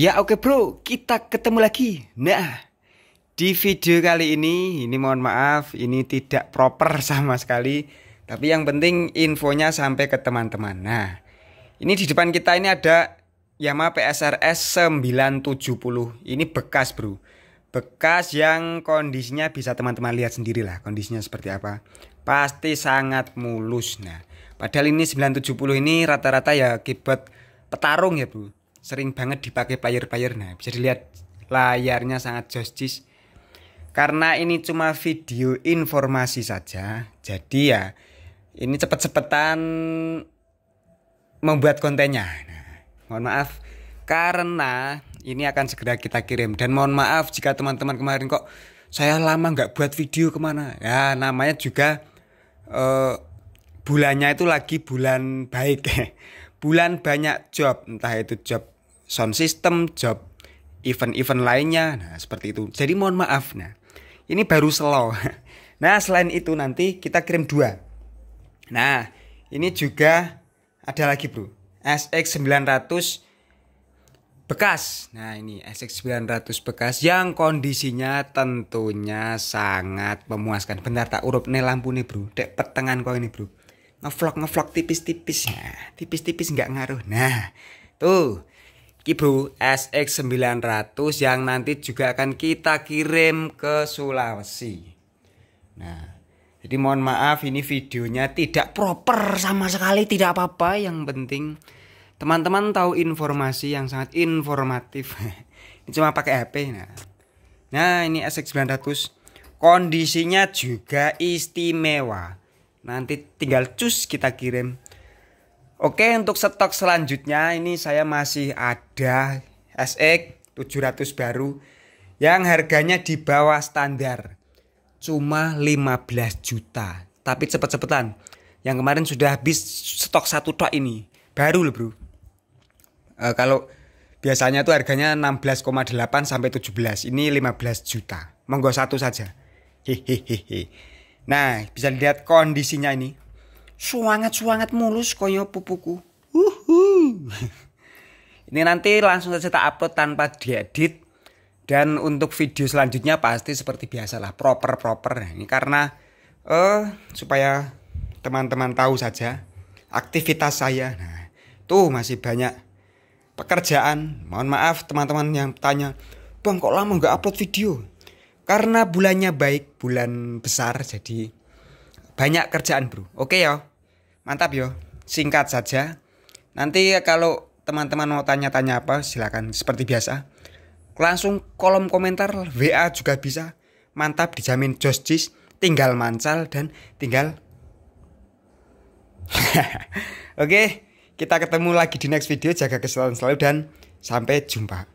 Ya oke okay bro, kita ketemu lagi. Nah, di video kali ini, ini mohon maaf, ini tidak proper sama sekali. Tapi yang penting infonya sampai ke teman-teman. Nah, ini di depan kita ini ada Yamaha PSRS 970. Ini bekas bro. Bekas yang kondisinya bisa teman-teman lihat sendiri lah, kondisinya seperti apa. Pasti sangat mulus. Nah, padahal ini 970 ini rata-rata ya kibet petarung ya bro sering banget dipakai player-player. Nah, bisa dilihat layarnya sangat justice. Karena ini cuma video informasi saja, jadi ya ini cepet-cepetan membuat kontennya. Nah, mohon maaf karena ini akan segera kita kirim dan mohon maaf jika teman-teman kemarin kok saya lama nggak buat video kemana ya namanya juga uh, eh, bulannya itu lagi bulan baik bulan banyak job entah itu job sound system, job event-event lainnya. Nah, seperti itu. Jadi mohon maaf. Nah, ini baru slow. Nah, selain itu nanti kita kirim dua. Nah, ini juga ada lagi, Bro. SX900 bekas. Nah, ini SX900 bekas yang kondisinya tentunya sangat memuaskan. Bentar tak urup nih lampu nih, Bro. Dek petengan kok ini, Bro. Ngevlog ngevlog tipis-tipis. Nah, tipis-tipis nggak ngaruh. Nah, tuh Kibo SX900 yang nanti juga akan kita kirim ke Sulawesi. Nah, jadi mohon maaf ini videonya tidak proper sama sekali, tidak apa-apa. Yang penting teman-teman tahu informasi yang sangat informatif. ini cuma pakai HP. Nah, nah ini SX900 kondisinya juga istimewa. Nanti tinggal cus kita kirim Oke, untuk stok selanjutnya ini saya masih ada SX 700 baru yang harganya di bawah standar. Cuma 15 juta. Tapi cepet-cepetan. Yang kemarin sudah habis stok satu tok ini. Baru loh, Bro. E, kalau biasanya tuh harganya 16,8 sampai 17. Ini 15 juta. Monggo satu saja. Hehehe. Nah, bisa lihat kondisinya ini. Suangat suangat mulus koyo pupuku. Uhuh. Ini nanti langsung saja tak upload tanpa diedit. Dan untuk video selanjutnya pasti seperti biasalah proper-proper. Ini karena eh supaya teman-teman tahu saja aktivitas saya. Nah, tuh masih banyak pekerjaan. Mohon maaf teman-teman yang tanya, "Bang, kok lama nggak upload video?" Karena bulannya baik, bulan besar jadi banyak kerjaan, Bro. Oke ya. Mantap yo. Singkat saja. Nanti kalau teman-teman mau tanya-tanya apa silakan seperti biasa. Langsung kolom komentar WA juga bisa. Mantap dijamin justice tinggal mancal dan tinggal Oke, kita ketemu lagi di next video. Jaga kesehatan selalu dan sampai jumpa.